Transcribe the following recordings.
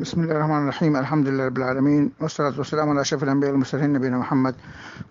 بسم الله الرحمن الرحيم الحمد لله رب العالمين والصلاة والسلام على أشرف الأنبياء والمرسلين نبينا محمد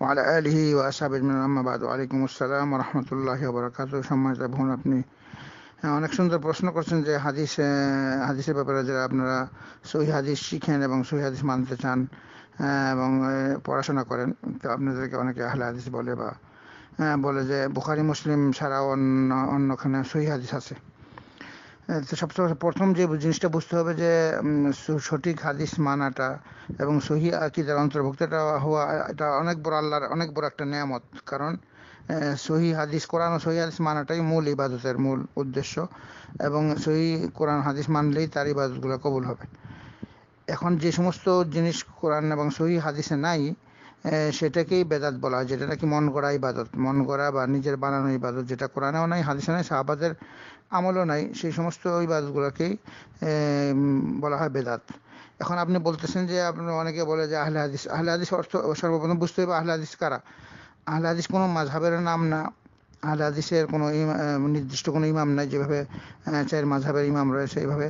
وعلى آله وأصحابه من أما بعد وعليكم السلام ورحمة الله وبركاته সম্মান জাবহুন أبني অনেক সুন্দর প্রশ্ন করছেন যে হাদিস হাদিসের ব্যাপারে যারা আপনারা সহি হাদিস শিখেন এবং সহি হাদিস মানতে চান এবং পড়াশোনা করেন তো আপনাদেরকে অনেকে আহলে হাদিস বলে বা বলে যে বুখারি মুসলিম ছাড়াও অন্য অন্যখানে সহি হাদিস আছে হ্যাঁ, সবসময় প্রথম যে জিনিসটা বুঝতে হবে যে সঠিক হাদিস মানাটা এবং সহি আকিদার অন্তর্ভুক্ত এটা হওয়া এটা অনেক বড় আল্লাহর অনেক বড় একটা নিয়ামত কারণ সহি হাদিস কোরআন ও সহি হাদিস মানাটাই মূল ইবাদতের মূল উদ্দেশ্য এবং সহি কোরআন হাদিস মানলেই তার ইবাদতগুলো কবুল হবে এখন যে সমস্ত জিনিস কোরআন এবং সহি হাদিসে নাই সেটাকেই বেদাত বলা হয় যেটা নাকি মন গড়া ইবাদত মন গড়া বা নিজের বানানো ইবাদত যেটা কোরআনেও নাই হাদিসে নাই সাহাবাদের আমলও নাই সেই সমস্ত ইবাদতগুলোকেই বলা হয় বেদাত এখন আপনি বলতেছেন যে আপনি অনেকে বলে যে আহলে হাদিস আহলে হাদিস অর্থ সর্বপ্রথম বুঝতে হবে আহলে হাদিস কারা আহলে হাদিস কোনো মাঝহাবের নাম না আহলে হাদিসের কোনো নির্দিষ্ট কোনো ইমাম নাই যেভাবে চার মাঝহাবের ইমাম রয়েছে এইভাবে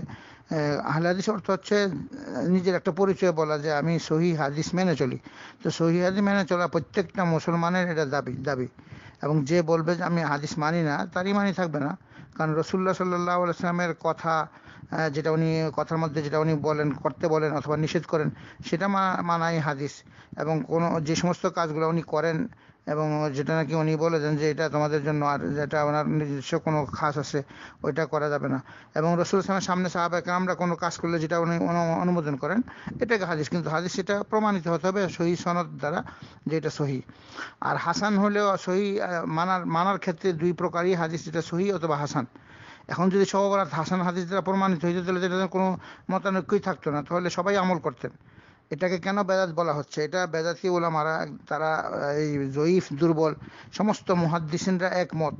আহলে হাদিস অর্থ হচ্ছে নিজের একটা পরিচয় বলা যে আমি সহি হাদিস মেনে চলি তো সহি হাদিস মেনে চলা প্রত্যেকটা মুসলমানের এটা দাবি দাবি এবং যে বলবে যে আমি হাদিস মানি না তারই মানি থাকবে না কারণ রসুল্লাহ সাল্লাহ আসলামের কথা যেটা উনি কথার মধ্যে যেটা উনি বলেন করতে বলেন অথবা নিষেধ করেন সেটা মানাই হাদিস এবং কোনো যে সমস্ত কাজগুলো উনি করেন এবং যেটা নাকি উনি বলেছেন যে এটা তোমাদের জন্য আর যেটা ওনার নিজস্ব কোনো খাস আছে ওইটা করা যাবে না এবং রসুল ইসলামের সামনে সাহাবাকে আমরা কোনো কাজ করলে যেটা উনি অনুমোদন করেন এটাকে হাদিস কিন্তু হাদিস সেটা প্রমাণিত হতে হবে সহি সনদ দ্বারা যে এটা সহি আর হাসান হলেও সহি মানার মানার ক্ষেত্রে দুই প্রকারই হাদিস যেটা সহি অথবা হাসান এখন যদি সহকরাত হাসান হাদিস দ্বারা প্রমাণিত হইতে তাহলে কোনো মতানৈক্যই থাকতো না তাহলে সবাই আমল করতেন এটাকে কেন বেদাত বলা হচ্ছে এটা বেদাতি ওলামারা তারা এই জয়ীফ দুর্বল সমস্ত মুহাদ্দিসিনরা একমত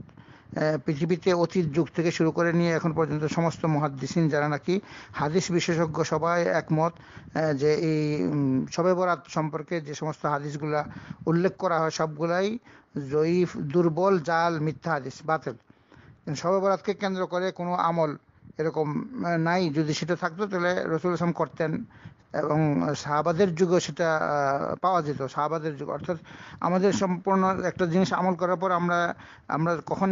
পৃথিবীতে অতীত যুগ থেকে শুরু করে নিয়ে এখন পর্যন্ত সমস্ত মহাদ্দিসিন যারা নাকি হাদিস বিশেষজ্ঞ সবাই একমত যে এই সবে বরাত সম্পর্কে যে সমস্ত হাদিসগুলা উল্লেখ করা হয় সবগুলাই জয়ীফ দুর্বল জাল মিথ্যা হাদিস বাতিল সবে বরাতকে কেন্দ্র করে কোনো আমল এরকম নাই যদি সেটা থাকতো তাহলে রসুল আসলাম করতেন এবং শাহবাদের যুগে সেটা পাওয়া যেত শাহবাদের যুগ অর্থাৎ আমাদের সম্পূর্ণ একটা জিনিস আমল করার পর আমরা আমরা কখন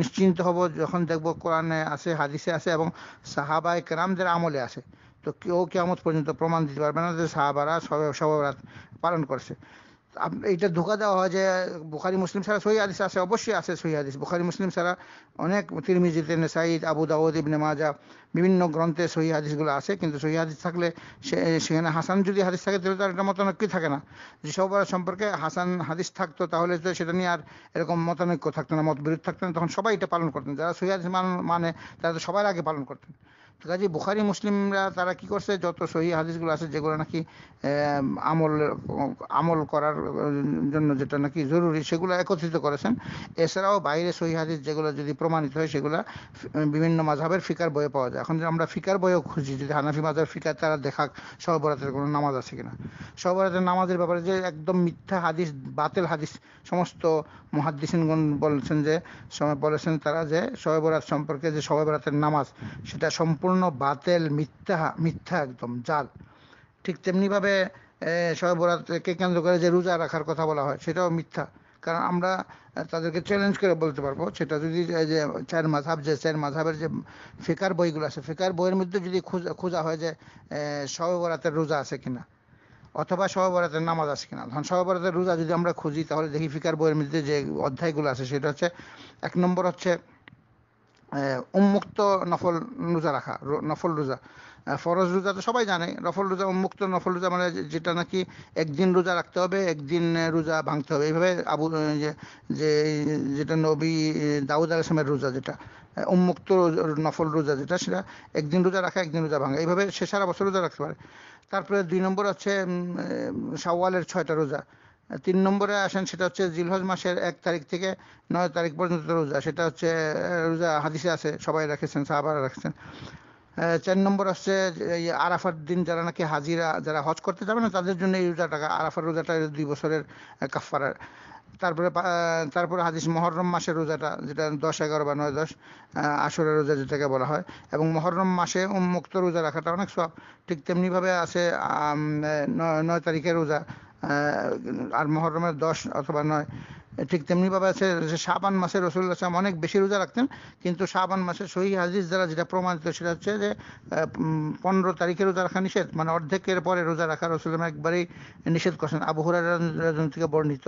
নিশ্চিন্ত হব যখন দেখব কোরআনে আছে হাদিসে আছে এবং সাহাবায় কেরামদের আমলে আছে তো কেউ কেমন পর্যন্ত প্রমাণ দিতে পারবে না যে সাহাবারা সব সবাই পালন করছে এটা ধোকা দেওয়া হয় যে বুখারি মুসলিম ছাড়া সহি হাদিস আছে অবশ্যই আছে সহি হাদিস বুখারি মুসলিম ছাড়া অনেক তিরমিজিতে সাইদ আবু দাউদ ইবনে মাজা বিভিন্ন গ্রন্থে সহি হাদিসগুলো আছে কিন্তু সহি হাদিস থাকলে সেখানে হাসান যদি হাদিস থাকে তাহলে তার একটা মতানৈক্যই থাকে না যে সবার সম্পর্কে হাসান হাদিস থাকতো তাহলে তো সেটা নিয়ে আর এরকম মতানৈক্য থাকতো না মতবিরোধ থাকতো না তখন সবাই এটা পালন করতেন যারা সহি হাদিস মানে তারা তো সবার আগে পালন করতেন কাজে বুখারি মুসলিমরা তারা কি করছে যত সহি হাদিসগুলো আছে যেগুলো নাকি আমল আমল করার জন্য যেটা নাকি জরুরি সেগুলো একত্রিত করেছেন এছাড়াও বাইরে সহি হাদিস যেগুলো যদি প্রমাণিত হয় সেগুলো বিভিন্ন মাঝহের ফিকার বইয়ে পাওয়া যায় এখন আমরা ফিকার বইও খুঁজি যদি হানাফি মাঝহের ফিকার তারা দেখাক সহবরাতের কোনো নামাজ আছে কিনা সহবরাতের নামাজের ব্যাপারে যে একদম মিথ্যা হাদিস বাতিল হাদিস সমস্ত মহাদিসিনগণ বলেছেন যে বলেছেন তারা যে সহবরাত সম্পর্কে যে সহবরাতের নামাজ সেটা সম্পূর্ণ সম্পূর্ণ বাতেল মিথ্যা মিথ্যা একদম জাল ঠিক তেমনিভাবে সহবরাতকে কেন্দ্র করে যে রোজা রাখার কথা বলা হয় সেটাও মিথ্যা কারণ আমরা তাদেরকে চ্যালেঞ্জ করে বলতে পারবো সেটা যদি যে চার মাধাব যে চার মাধাবের যে ফেকার বইগুলো আছে ফেকার বইয়ের মধ্যে যদি খোঁজা খোঁজা হয় যে সহবরাতের রোজা আছে কিনা অথবা সহবরাতের নামাজ আছে কিনা ধরুন সহবরাতের রোজা যদি আমরা খুঁজি তাহলে দেখি ফিকার বইয়ের মধ্যে যে অধ্যায়গুলো আছে সেটা হচ্ছে এক নম্বর হচ্ছে উন্মুক্ত নফল রোজা রাখা নফল রোজা ফরজ রোজা তো সবাই জানে নফল রোজা উন্মুক্ত নফল রোজা মানে যেটা নাকি একদিন রোজা রাখতে হবে একদিন রোজা ভাঙতে হবে এইভাবে আবু যে যেটা নবী দাউদ আলসলামের রোজা যেটা উন্মুক্ত নফল রোজা যেটা সেটা একদিন রোজা রাখা একদিন রোজা ভাঙা এইভাবে সে সারা বছর রোজা রাখতে পারে তারপরে দুই নম্বর হচ্ছে সাওয়ালের ছয়টা রোজা তিন নম্বরে আসেন সেটা হচ্ছে জিলহজ মাসের এক তারিখ থেকে নয় তারিখ পর্যন্ত রোজা সেটা হচ্ছে রোজা হাদিসে আছে সবাই রাখেছেন সাহাবারা রাখছেন চার নম্বর হচ্ছে আরাফার দিন যারা নাকি হাজিরা যারা হজ করতে যাবে না তাদের জন্য এই রোজাটা আরাফার রোজাটা দুই বছরের কাফারার তারপরে তারপরে হাদিস মহরম মাসের রোজাটা যেটা দশ এগারো বা নয় দশ আসরের রোজা যেটাকে বলা হয় এবং মহরম মাসে উন্মুক্ত রোজা রাখাটা অনেক সব ঠিক তেমনিভাবে আছে নয় তারিখের রোজা আর মহরমের দশ অথবা নয় ঠিক ভাবে আছে যে শাবান মাসে রসুল্লাহ সাল্লাম অনেক বেশি রোজা রাখতেন কিন্তু শাবান মাসে সহি হাদিস দ্বারা যেটা প্রমাণিত সেটা হচ্ছে যে পনেরো তারিখে রোজা রাখা নিষেধ মানে অর্ধেকের পরে রোজা রাখা রসুল্লাম একবারেই নিষেধ করছেন আবহাওয়ার থেকে বর্ণিত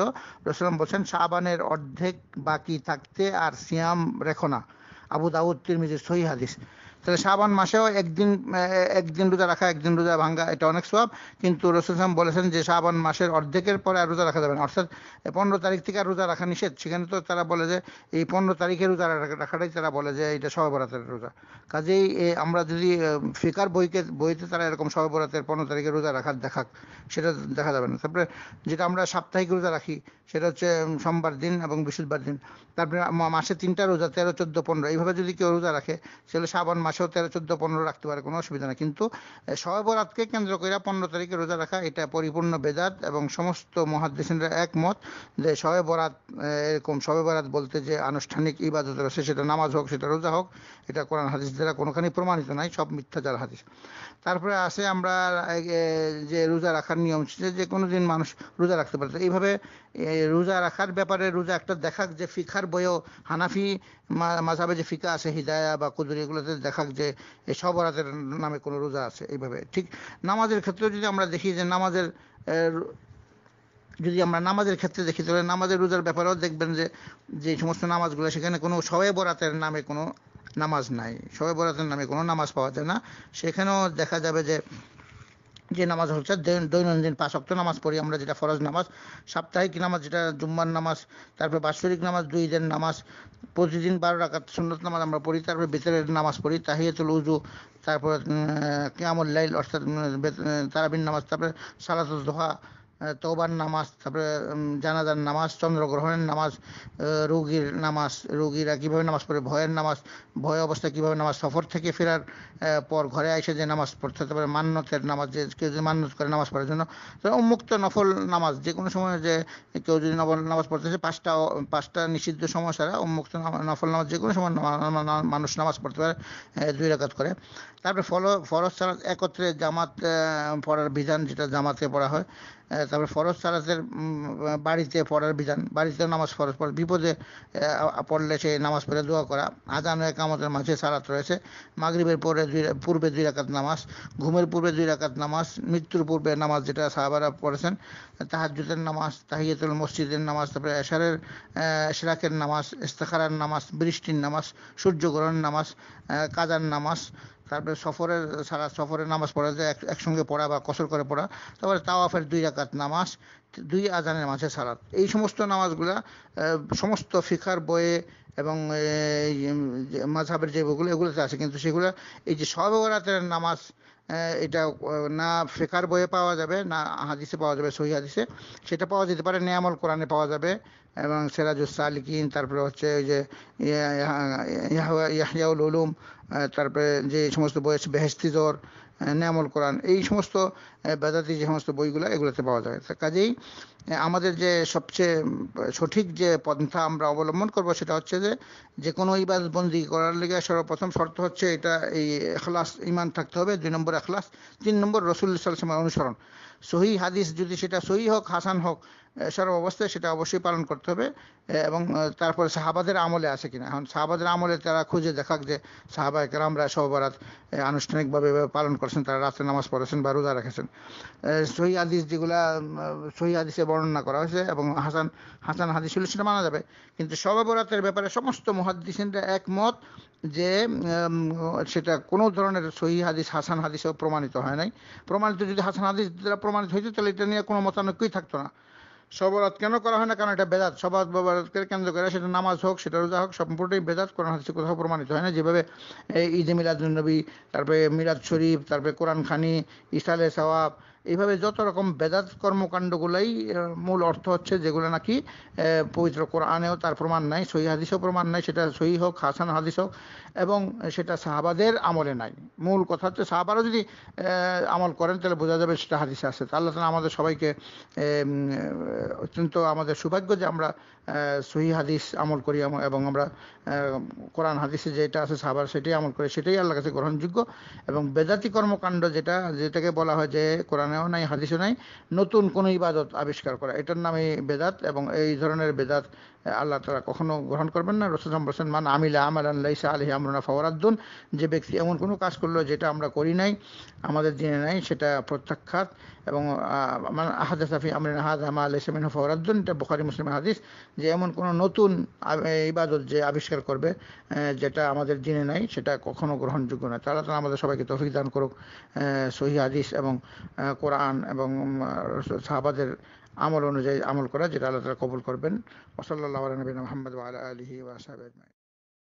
রসুলাম বলছেন শাবানের অর্ধেক বাকি থাকতে আর সিয়াম রেখো না আবু দাউদ তিরমিজির সহি হাদিস তাহলে শ্রাবণ মাসেও একদিন একদিন রোজা রাখা একদিন রোজা ভাঙ্গা এটা অনেক সব কিন্তু রসুলাম বলেছেন যে শ্রাবণ মাসের অর্ধেকের পরে আর রোজা রাখা যাবে না অর্থাৎ পনেরো তারিখ থেকে আর রোজা রাখা নিষেধ সেখানে তো তারা বলে যে এই পনেরো তারিখে রোজা রাখাটাই তারা বলে যে এটা সহবরাতের রোজা কাজেই আমরা যদি ফিকার বইকে বইতে তারা এরকম সহবরাতের পনেরো তারিখে রোজা রাখার দেখাক সেটা দেখা যাবে না তারপরে যেটা আমরা সাপ্তাহিক রোজা রাখি সেটা হচ্ছে সোমবার দিন এবং বৃহস্পতিবার দিন তারপরে মাসে তিনটা রোজা তেরো চোদ্দ পনেরো এইভাবে যদি কেউ রোজা রাখে সেগুলো শ্রাবণ মাসে বারোশো তেরো চোদ্দ পনেরো রাখতে পারে কোনো অসুবিধা নাই কিন্তু সহবরাতকে কেন্দ্র করে পনেরো তারিখে রোজা রাখা এটা পরিপূর্ণ বেদাত এবং সমস্ত মহাদেশিনরা একমত যে সবে বরাত এরকম সবে বরাত বলতে যে আনুষ্ঠানিক ইবাদত রয়েছে সেটা নামাজ হোক সেটা রোজা হোক এটা কোরআন হাদিস দ্বারা কোনোখানি প্রমাণিত নাই সব মিথ্যা যার হাদিস তারপরে আসে আমরা যে রোজা রাখার নিয়ম যে কোনো দিন মানুষ রোজা রাখতে পারে এইভাবে রোজা রাখার ব্যাপারে রোজা একটা দেখাক যে ফিখার বইও হানাফি মাঝাবে যে ফিকা আছে হিদায়া বা কুদুরি এগুলোতে দেখা থাক যে সব রাতের নামে কোনো রোজা আছে এইভাবে ঠিক নামাজের ক্ষেত্রে যদি আমরা দেখি যে নামাজের যদি আমরা নামাজের ক্ষেত্রে দেখি তাহলে নামাজের রোজার ব্যাপারেও দেখবেন যে যে সমস্ত নামাজগুলো সেখানে কোনো সবে বরাতের নামে কোনো নামাজ নাই সবে বরাতের নামে কোনো নামাজ পাওয়া যায় না সেখানেও দেখা যাবে যে যে নামাজ হচ্ছে দৈনন্দিন পাঁচ অক্ট নামাজ পড়ি আমরা যেটা ফরজ নামাজ সাপ্তাহিক নামাজ যেটা জুম্মার নামাজ তারপরে বাৎসরিক নামাজ দুই দিন নামাজ প্রতিদিন বারো রাখার সুন্নত নামাজ আমরা পড়ি তারপরে বেতরের নামাজ পড়ি তাহিয়াতুল উজু তারপরে কিয়ামুল্লাইল অর্থাৎ তারাবিন নামাজ তারপরে সালাতুল দোহা তোবার নামাজ তারপরে জানাজার নামাজ চন্দ্রগ্রহণের নামাজ রোগীর নামাজ রোগীরা কীভাবে নামাজ পড়ে ভয়ের নামাজ ভয় অবস্থায় কীভাবে নামাজ সফর থেকে ফেরার পর ঘরে এসে যে নামাজ পড়তে হতে পারে মান্যতের নামাজ যে কেউ যদি মান্যত করে নামাজ পড়ার জন্য উন্মুক্ত নফল নামাজ যে কোনো সময় যে কেউ যদি নামাজ পড়তেছে পাঁচটা পাঁচটা নিষিদ্ধ সময় ছাড়া উন্মুক্ত নফল নামাজ যে কোনো সময় মানুষ নামাজ পড়তে পারে দুই রেখাত করে তারপরে ফল ফরজ ছাড়া একত্রে জামাত পড়ার বিধান যেটা জামাতে পড়া হয় তারপরে ফরজ সালাতের বাড়িতে পড়ার বিধান বাড়িতে নামাজ ফরজ পড়ে বিপদে পড়লে সেই নামাজ পড়ে দোয়া করা আজান কামতের মাঝে সালাত রয়েছে মাগরীবের পরে দুই পূর্বে দুই রাকাত নামাজ ঘুমের পূর্বে দুই রাকাত নামাজ মৃত্যুর পূর্বে নামাজ যেটা সাহাবারা পড়েছেন তাহাজুদের নামাজ তাহিয়াতুল মসজিদের নামাজ তারপরে এশারের এশরাকের নামাজ ইস্তেখারার নামাজ বৃষ্টির নামাজ সূর্যগ্রহণ নামাজ কাজার নামাজ তারপরে সফরের সারা সফরের নামাজ পড়া যায় একসঙ্গে পড়া বা কসর করে পড়া তারপরে তাওয়াফের দুই রাকাত নামাজ দুই আজানের মাঝে সালাত এই সমস্ত নামাজগুলা সমস্ত ফিকার বইয়ে এবং এই মাঝহাবের যে বইগুলো এগুলোতে আছে কিন্তু সেগুলো এই যে সবরাতের নামাজ এটা না ফেকার বইয়ে পাওয়া যাবে না হাদিসে পাওয়া যাবে সহি হাদিসে সেটা পাওয়া যেতে পারে নিয়ামল কোরআনে পাওয়া যাবে এবং সেরাজুস সালিকিন তারপরে হচ্ছে ওই যে ইয়াহিয়াউল উলুম তারপরে যে সমস্ত বই আছে বেহেস্তি ন্যামল কোরআন এই সমস্ত বেদাতি যে সমস্ত বইগুলো এগুলোতে পাওয়া যায় কাজেই আমাদের যে সবচেয়ে সঠিক যে পন্থা আমরা অবলম্বন করব সেটা হচ্ছে যে যে কোনো ইবাদ বন্দি করার লেগে সর্বপ্রথম শর্ত হচ্ছে এটা এই এখলাস ইমান থাকতে হবে দুই নম্বর এখলাস তিন নম্বর রসুল সাল্লামের অনুসরণ সহি হাদিস যদি সেটা সহি হোক হাসান হোক সর্ব অবস্থায় সেটা অবশ্যই পালন করতে হবে এবং তারপরে সাহাবাদের আমলে আছে কিনা এখন সাহাবাদের আমলে তারা খুঁজে দেখাক যে সাহাবা একরামরা সহবারাত আনুষ্ঠানিকভাবে পালন করছেন তারা রাতে নামাজ পড়েছেন বা রোজা রেখেছেন সহি হাদিস যেগুলা সহি হাদিসে বর্ণনা করা হয়েছে এবং হাসান হাসান হাদিস হলে সেটা মানা যাবে কিন্তু সবাবরাতের ব্যাপারে সমস্ত মহাদিসিনরা একমত যে সেটা কোনো ধরনের সহি হাদিস হাসান হাদিসেও প্রমাণিত হয় নাই প্রমাণিত যদি হাসান হাদিস দ্বারা প্রমাণিত হইতো তাহলে এটা নিয়ে কোনো মতানৈক্যই থাকতো না সবরাত কেন করা হয় না কারণ এটা বেদাত সবাত বাবাতকে কেন্দ্র করে সেটা নামাজ হোক সেটা রোজা হোক সম্পূর্ণই বেদাত কোরআন হাদিসে কোথাও প্রমাণিত হয় না যেভাবে ঈদে মিলাদুলনবী তারপরে মিরাজ শরীফ তারপরে কোরআন খানি ইসালে সওয়াব এইভাবে যত রকম বেদাত কর্মকাণ্ডগুলাই মূল অর্থ হচ্ছে যেগুলো নাকি পবিত্র কোরআনেও তার প্রমাণ নাই সহি হাদিসেও প্রমাণ নাই সেটা সহি হোক হাসান হাদিস হোক এবং সেটা সাহাবাদের আমলে নাই মূল কথা হচ্ছে সাহাবারা যদি আমল করেন তাহলে বোঝা যাবে সেটা হাদিসে আছে আল্লাহ তালা আমাদের সবাইকে অত্যন্ত আমাদের সৌভাগ্য যে আমরা সহি হাদিস আমল করি এবং আমরা কোরআন হাদিসে যেটা আছে সাহাবার সেটাই আমল করি সেটাই আল্লাহ কাছে গ্রহণযোগ্য এবং বেদাতি কর্মকাণ্ড যেটা যেটাকে বলা হয় যে কোরআনে কোরআনেও নাই হাদিসে নাই নতুন কোনো ইবাদত আবিষ্কার করা এটার নামে বেদাত এবং এই ধরনের বেদাত আল্লাহ তারা কখনো গ্রহণ করবেন না রসুল বলছেন মান আমিলা আমাল আল্লাহ আলহি আমরনা ফওয়ারাদ্দুন যে ব্যক্তি এমন কোনো কাজ করলো যেটা আমরা করি নাই আমাদের দিনে নাই সেটা প্রত্যাখ্যাত এবং মানে আহাদাফি আমরিন আহাদ আমা আল্লাহ ইসলামিন ফওয়ারাদ্দুন এটা বখারি মুসলিম হাদিস যে এমন কোনো নতুন ইবাদত যে আবিষ্কার করবে যেটা আমাদের দিনে নাই সেটা কখনো গ্রহণযোগ্য নয় তারা তারা আমাদের সবাইকে তফিক দান করুক সহি হাদিস এবং কোরআন এবং সাহাবাদের আমল অনুযায়ী আমল করা যেটা আল্লাহ তালা কবুল করবেন ওসল্লা আলী মোহাম্মদ আলহি ওয়াসাব